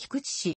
菊池氏。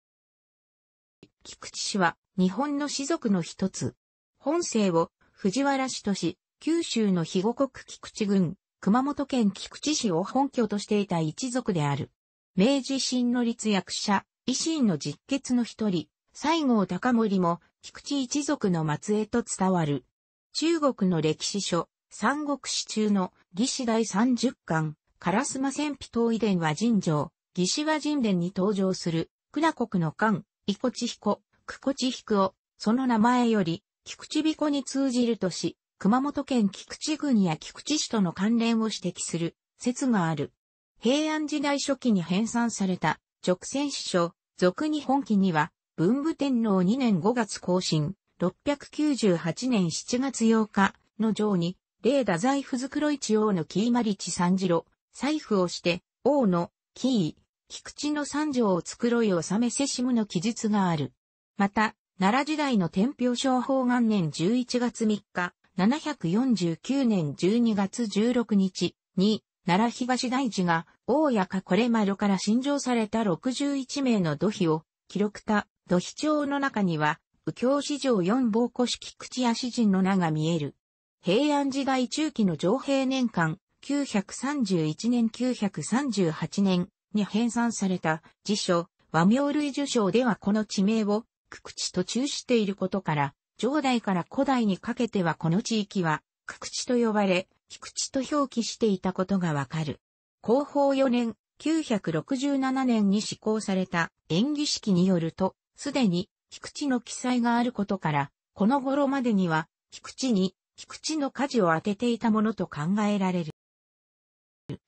菊池氏は日本の氏族の一つ。本姓を藤原氏とし、九州の肥後国菊池郡、熊本県菊池市を本拠としていた一族である。明治新の立役者、維新の実決の一人、西郷隆盛も菊池一族の末裔と伝わる。中国の歴史書、三国史中の義士第30巻、烏丸戦費等遺伝は尋常、魏志倭人伝に登場する、久良国の漢、伊古地彦、久古地彦を、その名前より、菊池彦に通じるとし、熊本県菊池郡や菊池市との関連を指摘する説がある。平安時代初期に編纂された直線史書、俗日本記には、文武天皇2年5月更新、698年7月8日の上に、例太宰府袋一王のキーマリチ三次郎、財布をして、王の、キー、菊池の三条を作ろい納めせしむの記述がある。また、奈良時代の天平商法元年11月3日、749年12月16日に、奈良東大寺が、大谷かこれ丸から新上された61名の土肥を、記録た土肥帳の中には、右京市場四防古式口足人の名が見える。平安時代中期の上平年間、931年938年、に編纂された辞書、和名類受賞ではこの地名を、くくちと中していることから、上代から古代にかけてはこの地域は、くくちと呼ばれ、菊池と表記していたことがわかる。広報4年、967年に施行された演技式によると、すでに菊池の記載があることから、この頃までには、菊池に、菊池の舵事を当てていたものと考えられる。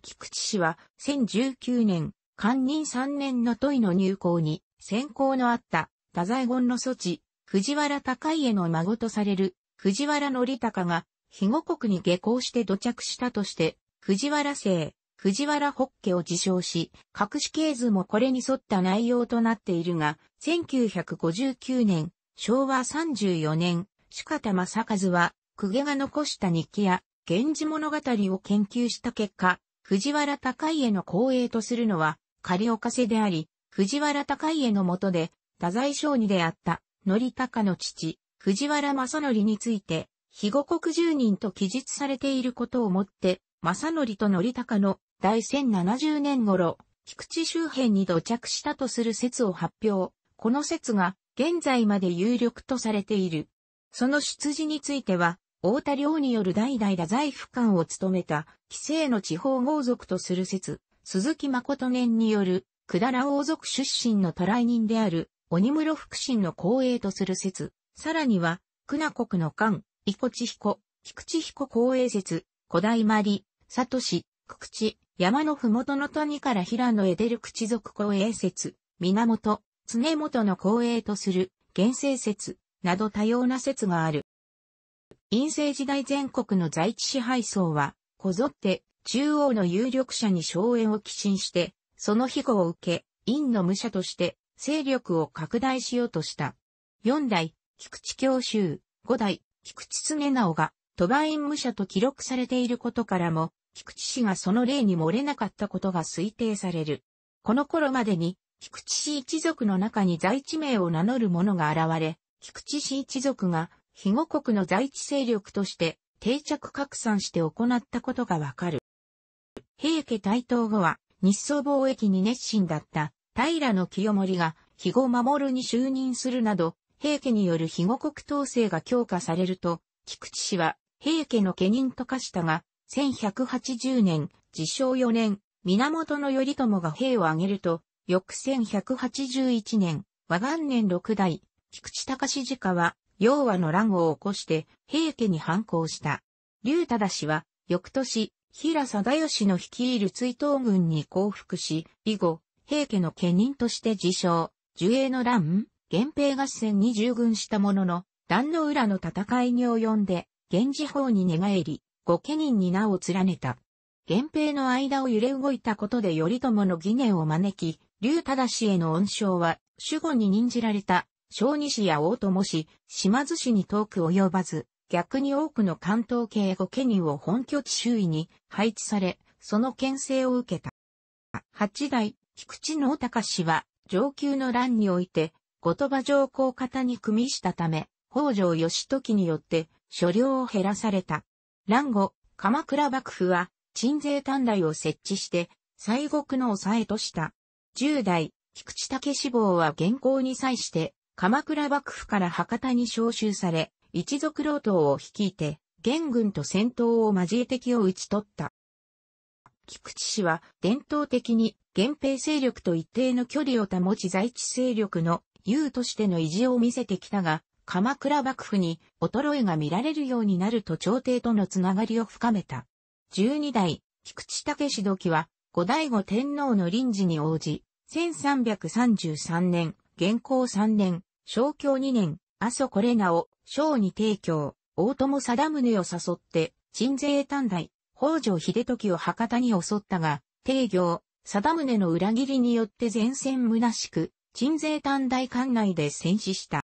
菊池氏は1019年、官任3年の問いの入校に選考のあった太宰言の措置、藤原高家の孫とされる藤原則隆が、肥後国に下校して土着したとして、藤原姓、藤原北家を自称し、隠し系図もこれに沿った内容となっているが、1959年、昭和34年、四方正和は、公家が残した日記や、源氏物語を研究した結果、藤原高家の後衛とするのは、仮岡瀬であり、藤原高家の下で、太宰商児であった、則高の父、藤原正則について、肥後国住人と記述されていることをもって、正則と則高の第1070年頃、菊池周辺に土着したとする説を発表。この説が現在まで有力とされている。その出自については、大田領による代々太宰府官を務めた、紀勢の地方豪族とする説、鈴木誠年による、だら王族出身の渡来人である、鬼室福神の後衛とする説、さらには、久名国の官、伊古地彦、菊池彦後衛説、古代マリ、里市、久地、山のふもとの谷から平野へ出る口族後衛説、源、常元の後衛とする、現世説、など多様な説がある。陰性時代全国の在地支配層は、こぞって中央の有力者に荘園を寄進して、その庇護を受け、陰の武者として勢力を拡大しようとした。四代、菊池教習、五代、菊池常直が、都羽院武者と記録されていることからも、菊池氏がその例に漏れなかったことが推定される。この頃までに、菊池氏一族の中に在地名を名乗る者が現れ、菊池氏一族が肥後国の在地勢力として定着拡散して行ったことがわかる。平家台頭後は日宋貿易に熱心だった平の清盛が肥後守に就任するなど、平家による肥後国統制が強化されると、菊池氏は平家の家人と化したが、1180年、自称4年、源頼朝が兵を挙げると、翌1181年、和元年六代、菊池隆氏家は、陽和の乱を起こして平家に反抗した。竜忠氏は、翌年、平貞義の率いる追悼軍に降伏し、以後、平家の家人として自称、樹栄の乱、源平合戦に従軍したものの、壇の浦の戦いに及んで、源氏法に寝返り、御家人に名を連ねた。源平の間を揺れ動いたことで頼朝の疑念を招き、竜忠氏への恩賞は、守護に任じられた小児市や大友市、島津市に遠く及ばず、逆に多くの関東系5家人を本拠地周囲に配置され、その牽制を受けた。八代、菊池能隆氏は、上級の乱において、後鳥羽上皇方に組みしたため、北条義時によって、所領を減らされた。乱後、鎌倉幕府は、鎮税短大を設置して、西国の抑えとした。十代、菊池武志望は現行に際して、鎌倉幕府から博多に召集され、一族老党を率いて、元軍と戦闘を交え敵を討ち取った。菊池氏は伝統的に源平勢力と一定の距離を保ち在地勢力の優としての意地を見せてきたが、鎌倉幕府に衰えが見られるようになると朝廷とのつながりを深めた。十二代、菊池武時は、後醍醐天皇の臨時に応じ、1333年、元寇3年、昭教2年、阿蘇これなを、小に提供、大友貞宗を誘って、鎮西短大、北条秀時を博多に襲ったが、帝行、貞宗の裏切りによって前線虚しく、鎮西短大管内で戦死した。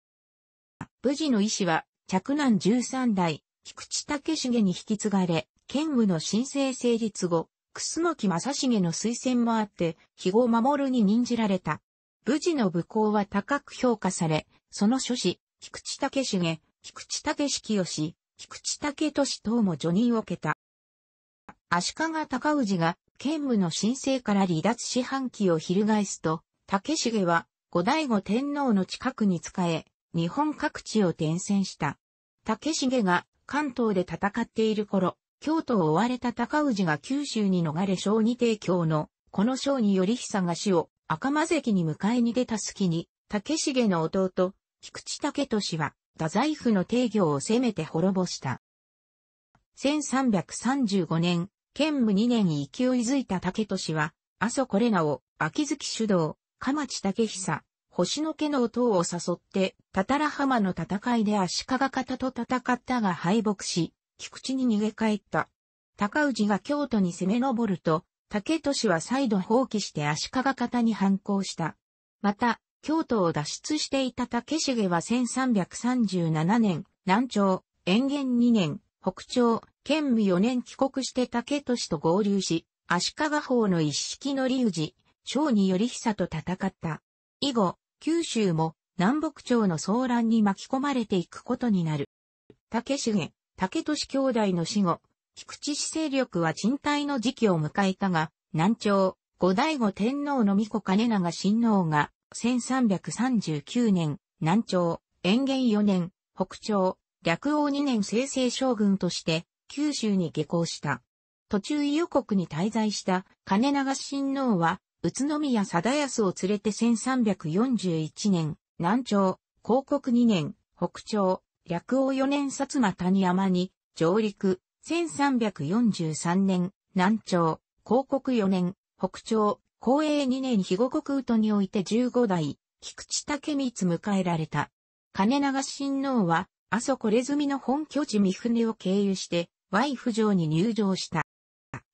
武士の意志は、嫡男13代、菊池武重に引き継がれ、剣武の申請成立後、楠木正成の推薦もあって、肥後守に任じられた。武士の武功は高く評価され、その諸子、菊池武重、菊池武清、菊池武俊等も助任を受けた。足利高氏が兼務の申請から離脱し半旗を翻すと、武重は後醍醐天皇の近くに仕え、日本各地を転戦した。武重が関東で戦っている頃、京都を追われた高氏が九州に逃れ小児帝京の、この章により久が死を赤間関に迎えに出た隙に、竹重の弟、菊池武俊は、太宰府の定義を攻めて滅ぼした。1335年、剣武2年に勢いづいた竹俊は、阿蘇これらを、秋月主導、鎌地竹久、星の家の弟を誘って、たたら浜の戦いで足利方と戦ったが敗北し、菊池に逃げ帰った。高氏が京都に攻め上ると、竹俊は再度放棄して足利方に反抗した。また、京都を脱出していた武重は1337年、南朝、延元2年、北朝、建武4年帰国して竹俊と合流し、足利法の一式の理氏、長により久と戦った。以後、九州も南北朝の騒乱に巻き込まれていくことになる。武重、竹俊兄弟の死後、菊池市勢力は賃貸の時期を迎えたが、南朝、後醍醐天皇の御子兼長親王が、1339年、南朝、延元4年、北朝、略王2年生成将軍として、九州に下校した。途中伊予国に滞在した兼長親王は、宇都宮貞康を連れて1341年、南朝、広国2年、北朝、略王4年薩摩谷山に上陸、1343年、南朝、広告4年、北朝、公営2年肥後国宇都において15代、菊池武光迎えられた。金長親王は、阿蘇これ済みの本拠地三船を経由して、ワイフ城に入城した。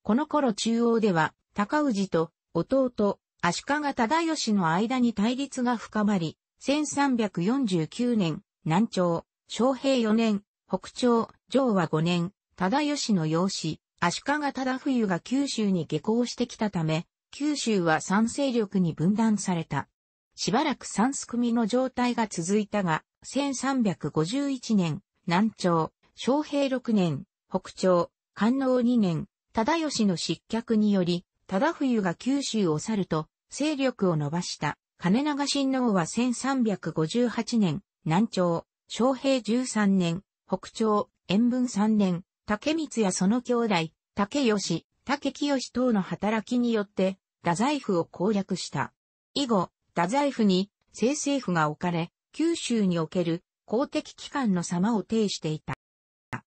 この頃中央では、高氏と弟、足利忠義の間に対立が深まり、1349年、南朝、昌平4年、北朝、上和5年、忠義の養子、足利忠冬が九州に下校してきたため、九州は三勢力に分断された。しばらく三すくみの状態が続いたが、1351年、南朝、昌平6年、北朝、官能2年、忠義の失脚により、忠冬が九州を去ると、勢力を伸ばした。金長親王は1358年、南朝、昌平13年、北朝、延文3年、竹光やその兄弟、竹吉、竹清等の働きによって、太宰府を攻略した。以後、太宰府に、政政府が置かれ、九州における公的機関の様を呈していた。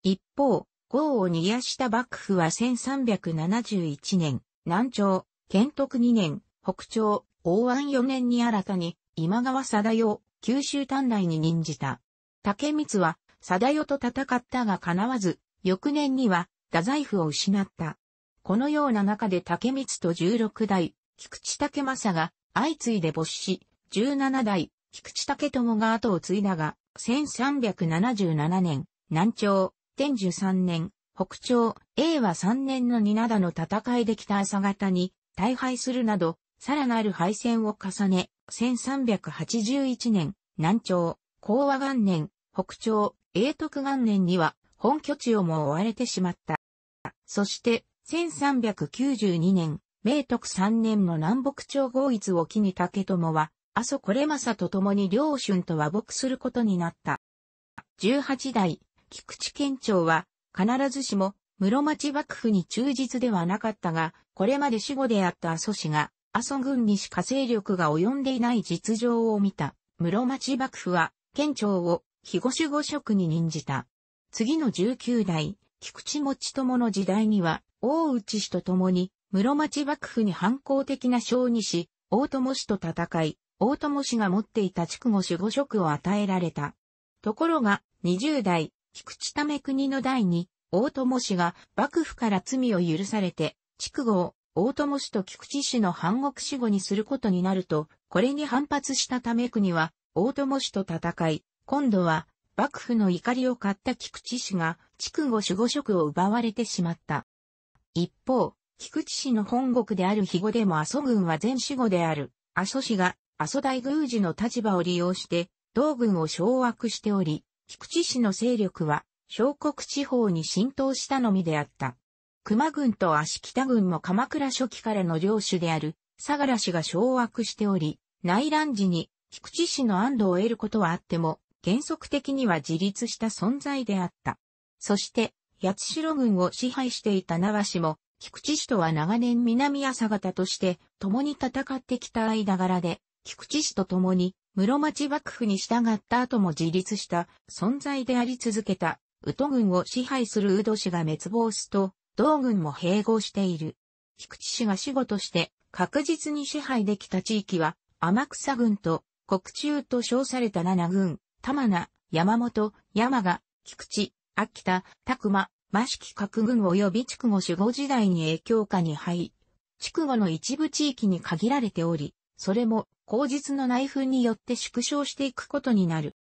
一方、豪を逃がした幕府は1371年、南朝、建徳2年、北朝、大安4年に新たに、今川貞代、九州短大に任じた。竹光は、貞代と戦ったが叶わず、翌年には、太宰府を失った。このような中で竹光と16代、菊池竹政が相次いで没死、17代、菊池竹友が後を継いだが、1377年、南朝、天寿3年、北朝、英和3年の二灘の戦いで北朝方に大敗するなど、さらなる敗戦を重ね、1381年、南朝、高和元年、北朝、永徳元年には、本拠地をも追われてしまった。そして、1392年、明徳3年の南北朝合一を機に竹友は、阿蘇これまさと共に両春と和睦することになった。18代、菊池県庁は、必ずしも、室町幕府に忠実ではなかったが、これまで死後であった阿蘇氏が、阿蘇軍にしか勢力が及んでいない実情を見た、室町幕府は、県庁を、肥護守護職に任じた。次の19代、菊池持友の時代には、大内氏と共に、室町幕府に反抗的な小児氏、大友氏と戦い、大友氏が持っていた筑後守護職を与えられた。ところが、20代、菊池為国の代に、大友氏が幕府から罪を許されて、筑後を大友氏と菊池氏の反国死後にすることになると、これに反発した為国は、大友氏と戦い、今度は幕府の怒りを買った菊池氏が、筑後守護職を奪われてしまった。一方、菊池氏の本国である肥後でも阿蘇軍は全守護である、阿蘇氏が阿蘇大宮司の立場を利用して、同軍を掌握しており、菊池氏の勢力は、小国地方に浸透したのみであった。熊軍と足北軍も鎌倉初期からの領主である、相良氏が掌握しており、内乱時に、菊池氏の安堵を得ることはあっても、原則的には自立した存在であった。そして、八代軍を支配していた縄氏も、菊池氏とは長年南朝方として共に戦ってきた間柄で、菊池氏と共に室町幕府に従った後も自立した存在であり続けた、宇都軍を支配する宇都氏が滅亡すと、同軍も併合している。菊池氏が死後として確実に支配できた地域は、天草軍と国中と称された七軍、玉名、山本、山賀、菊池、秋田、拓馬、益城各軍及び筑後守護時代に影響下に入、り、筑後の一部地域に限られており、それも、口実の内紛によって縮小していくことになる。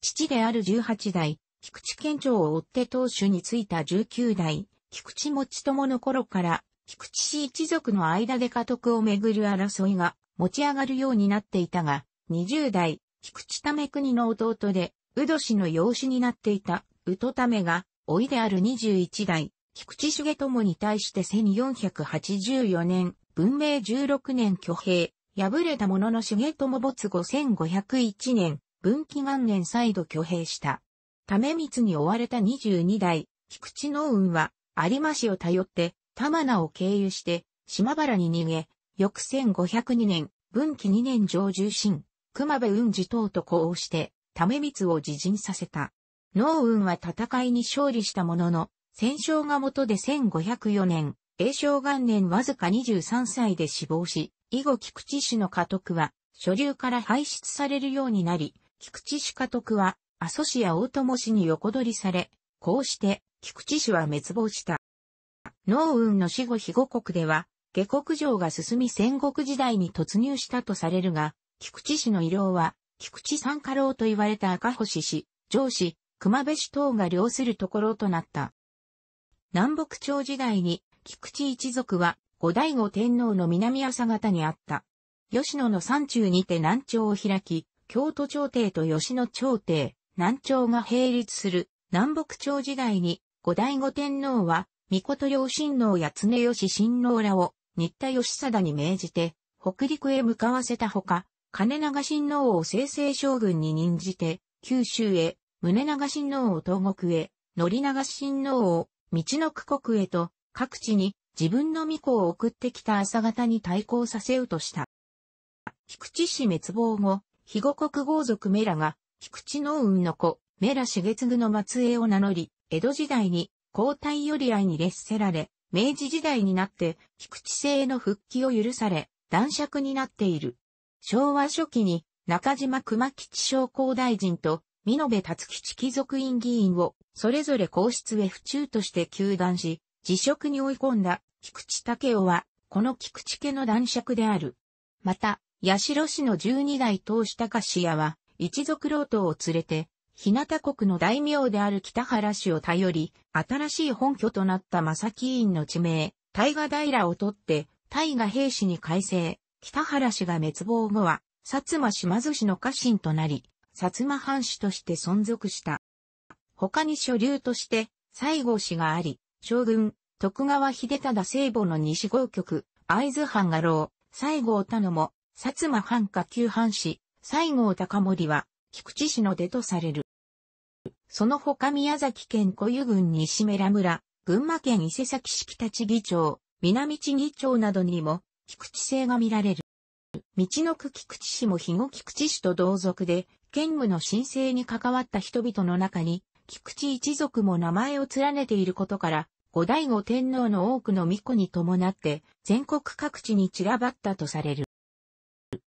父である十八代、菊池県庁を追って当主に就いた十九代、菊池持友の頃から、菊池氏一族の間で家督をめぐる争いが持ち上がるようになっていたが、二十代、菊池為国の弟で、宇土氏の養子になっていた、宇た為が、老いである21代、菊池重友に対して1484年、文明16年挙兵、敗れた者の重友没後1501年、文紀元年再度挙兵した。為光に追われた22代、菊池農運は、有馬市を頼って、玉名を経由して、島原に逃げ、翌1502年、文紀2年上重心、熊部雲寺等と呼応して、為光を自陣させた。農雲は戦いに勝利したものの、戦勝がもとで1504年、永正元年わずか23歳で死亡し、以後菊池氏の家督は、所流から排出されるようになり、菊池氏家督は、阿蘇氏や大友氏に横取りされ、こうして、菊池氏は滅亡した。農雲の死後被後国では、下国城が進み戦国時代に突入したとされるが、菊池氏の医療は、菊池三家老と言われた赤星氏、上司、熊部氏等が領するところとなった。南北朝時代に、菊池一族は、後醍醐天皇の南朝方にあった。吉野の山中にて南朝を開き、京都朝廷と吉野朝廷、南朝が並立する南北朝時代に、後醍醐天皇は、御事両親王や常吉親王らを、新田義貞に命じて、北陸へ向かわせたほか、金長親王を正々将軍に任じて、九州へ、宗長親王を東国へ、則長親王を、道の区国へと、各地に自分の御子を送ってきた朝方に対抗させようとした。菊池氏滅亡後、肥後国豪族メラが、菊池農運の子、メラ重次の末裔を名乗り、江戸時代に、皇太り愛に列せられ、明治時代になって、菊池への復帰を許され、男爵になっている。昭和初期に中島熊吉商工大臣と美部達吉貴族院議員をそれぞれ皇室へ府中として休断し、辞職に追い込んだ菊池武雄は、この菊池家の男爵である。また、八代市の十二代当主高志屋は、一族老頭を連れて、日向国の大名である北原氏を頼り、新しい本拠となった正木院の地名、大河平を取って、大河平氏に改正。北原氏が滅亡後は、薩摩島津氏の家臣となり、薩摩藩主として存続した。他に所流として、西郷氏があり、将軍、徳川秀忠聖母の西郷局、会津藩画廊、西郷田野も、薩摩藩下級藩士、西郷隆盛は、菊池氏の出とされる。その他宮崎県小湯郡西村村、群馬県伊勢崎市北地議長、南地議長などにも、菊池性が見られる。道の区菊池市も肥後菊池市と同族で、兼務の申請に関わった人々の中に、菊池一族も名前を連ねていることから、後醍醐天皇の多くの巫女に伴って、全国各地に散らばったとされる。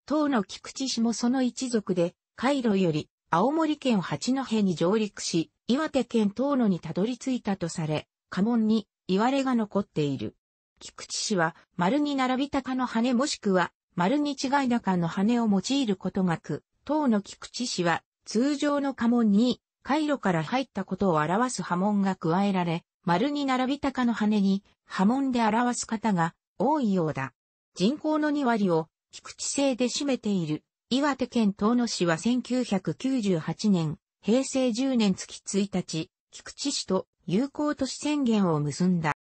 当の菊池氏もその一族で、カイロより青森県八戸に上陸し、岩手県東野にたどり着いたとされ、家紋に、いわれが残っている。菊池氏は、丸に並び高の羽もしくは、丸に違い高の羽を用いることなく、当の菊池氏は、通常の家紋に、回路から入ったことを表す波紋が加えられ、丸に並び高の羽に、波紋で表す方が多いようだ。人口の2割を、菊池制で占めている、岩手県東野市は1998年、平成10年月1日、菊池市と友好都市宣言を結んだ。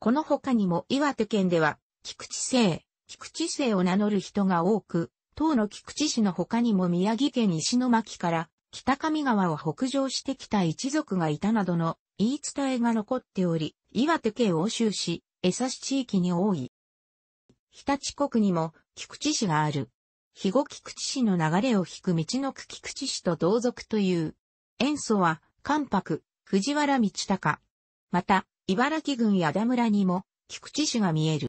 この他にも岩手県では、菊池姓、菊池姓を名乗る人が多く、当の菊池氏の他にも宮城県石巻から北上川を北上してきた一族がいたなどの言い伝えが残っており、岩手県欧州市、江差地域に多い。日立国にも菊池市がある。肥後菊池市の流れを引く道の区菊池市と同族という。塩素は、関白、藤原道隆。また、茨城郡矢田村にも、菊池市が見える。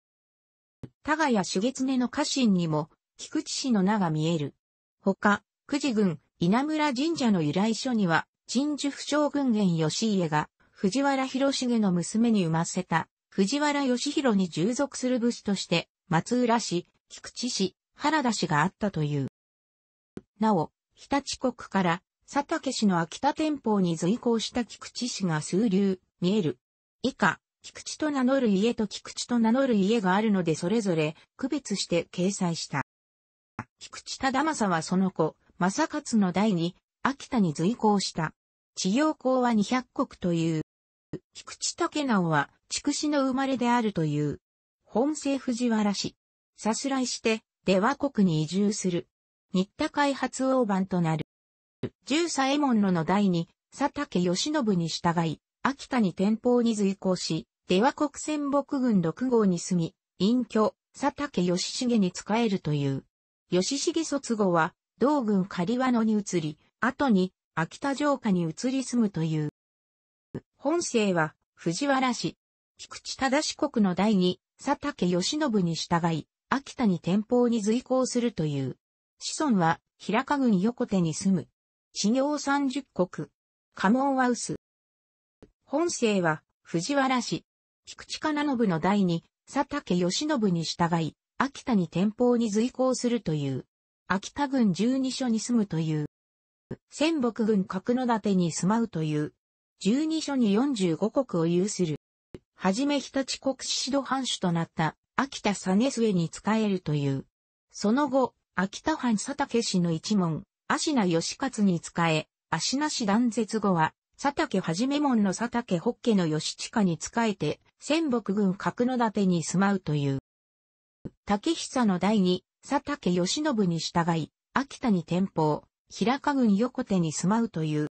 田賀や主月根の家臣にも、菊池市の名が見える。ほか、久慈郡、稲村神社の由来書には、陳樹不将軍元義家が、藤原広重の娘に産ませた、藤原義弘に従属する武士として、松浦市、菊池市、原田市があったという。なお、日立国から、佐竹市の秋田天保に随行した菊池市が数流、見える、以下、菊池と名乗る家と菊池と名乗る家があるのでそれぞれ区別して掲載した。菊池忠政はその子、正勝の代に秋田に随行した。治療公は200国という。菊池武直は筑紫の生まれであるという。本政藤原氏。さすらいして、出羽国に移住する。新田開発大番となる。十左衛門のの代に、佐竹義信に従い、秋田に天保に随行し、出羽国戦北軍六号に住み、隠居、佐竹義重に仕えるという。義重卒後は、同軍狩和野に移り、後に秋田城下に移り住むという。本姓は藤原氏。菊池忠国の第二、佐竹義信に従い、秋田に天保に随行するという。子孫は、平賀郡横手に住む。地業三十国。家紋は薄。本姓は、藤原氏。菊池金信の代に、佐竹義信に従い、秋田に天保に随行するという。秋田郡十二所に住むという。仙北郡角館に住まうという。十二所に四十五国を有する。はじめ日立国指導藩主となった秋田佐根末に仕えるという。その後、秋田藩佐竹氏の一門、足名義勝に仕え、足名氏断絶後は、佐竹はじめ門の佐竹北家の地下に仕えて、仙北軍角館に住まうという。竹久の代に、佐竹義信に従い、秋田に転保、平賀郡横手に住まうという。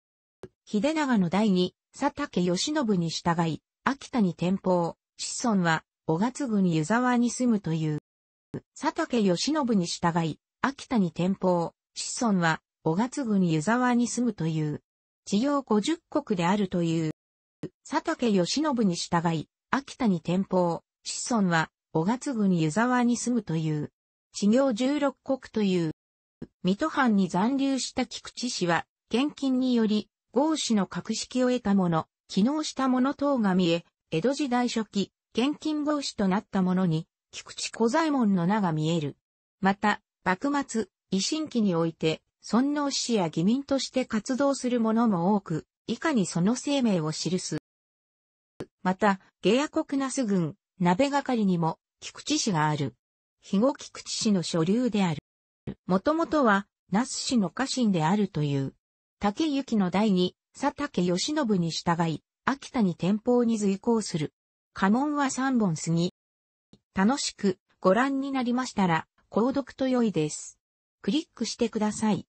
秀長の代に、佐竹義信に従い、秋田に転保、子孫は、小勝郡湯沢に住むという。佐竹義信に従い、秋田に転保、子孫は、小勝郡湯沢に住むという。地用50国であるという。佐竹義信に従い、秋田に転封、子孫は、小勝郡湯沢に住むという。地行16国という。水戸藩に残留した菊池氏は、献金により、豪氏の格式を得た者、機能した者等が見え、江戸時代初期、献金防止となった者に、菊池小左衛門の名が見える。また、幕末、維新期において、尊皇氏や義民として活動する者も多く、以下にその生命を記す。また、下野国那須郡、鍋係にも、菊池氏がある。肥後菊池氏の所流である。もともとは、那須氏の家臣であるという。竹幸の代に、佐竹義信に従い、秋田に天保に随行する。家紋は三本過ぎ。楽しくご覧になりましたら、購読と良いです。クリックしてください。